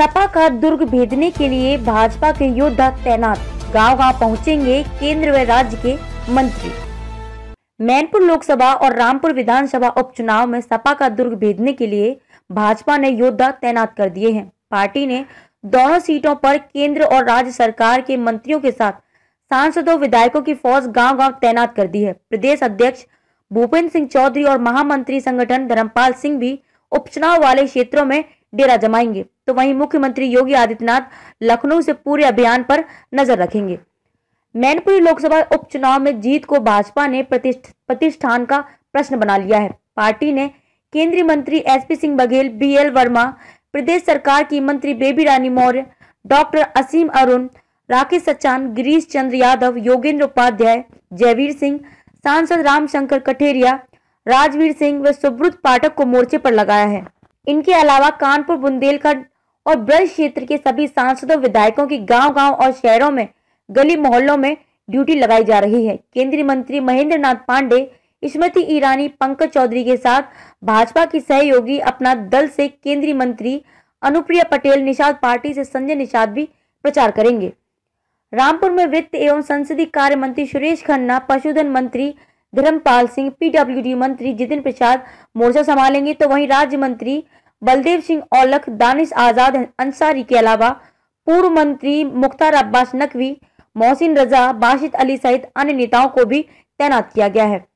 सपा का दुर्ग भेजने के लिए भाजपा के योद्धा तैनात गांव गांव पहुंचेंगे केंद्र व राज्य के मंत्री मैनपुर लोकसभा और रामपुर विधानसभा उपचुनाव में सपा का दुर्ग भेजने के लिए भाजपा ने योद्धा तैनात कर दिए हैं पार्टी ने दोनों सीटों पर केंद्र और राज्य सरकार के मंत्रियों के साथ सांसदों विधायकों की फौज गांव-गांव तैनात कर दी है प्रदेश अध्यक्ष भूपेंद्र सिंह चौधरी और महामंत्री संगठन धर्मपाल सिंह भी उपचुनाव वाले क्षेत्रों में डेरा जमाएंगे तो वहीं मुख्यमंत्री योगी आदित्यनाथ लखनऊ से पूरे अभियान पर नजर रखेंगे मैनपुरी लोकसभा उपचुनाव में जीत को भाजपा ने प्रतिष्ठान का प्रश्न बना लिया है पार्टी ने केंद्रीय मंत्री एसपी सिंह बघेल बीएल वर्मा प्रदेश सरकार की मंत्री बेबी रानी मौर्य डॉक्टर असीम अरुण राकेश सचान गिरीश चंद्र यादव योगेंद्र उपाध्याय जयवीर सिंह सांसद रामशंकर कठेरिया राजवीर सिंह व सुब्रत पाठक को मोर्चे पर लगाया है इनके अलावा कानपुर बुंदेलखंड और ब्रज क्षेत्र के सभी सांसदों विधायकों की गांव-गांव और शहरों में गली मोहल्लों में ड्यूटी लगाई जा रही है केंद्रीय मंत्री महेंद्र नाथ पांडे स्मृति ईरानी पंकज चौधरी के साथ भाजपा की सहयोगी अपना दल से केंद्रीय मंत्री अनुप्रिया पटेल निषाद पार्टी से संजय निषाद भी प्रचार करेंगे रामपुर में वित्त एवं संसदीय कार्य मंत्री सुरेश खन्ना पशुधन मंत्री धर्मपाल सिंह पीडब्ल्यूडी मंत्री जितिन प्रसाद मोर्चा संभालेंगे तो वहीं राज्य मंत्री बलदेव सिंह औलख दानिश आजाद अंसारी के अलावा पूर्व मंत्री मुख्तार अब्बास नकवी मोहसिन रजा बाशिद अली सहित अन्य नेताओं को भी तैनात किया गया है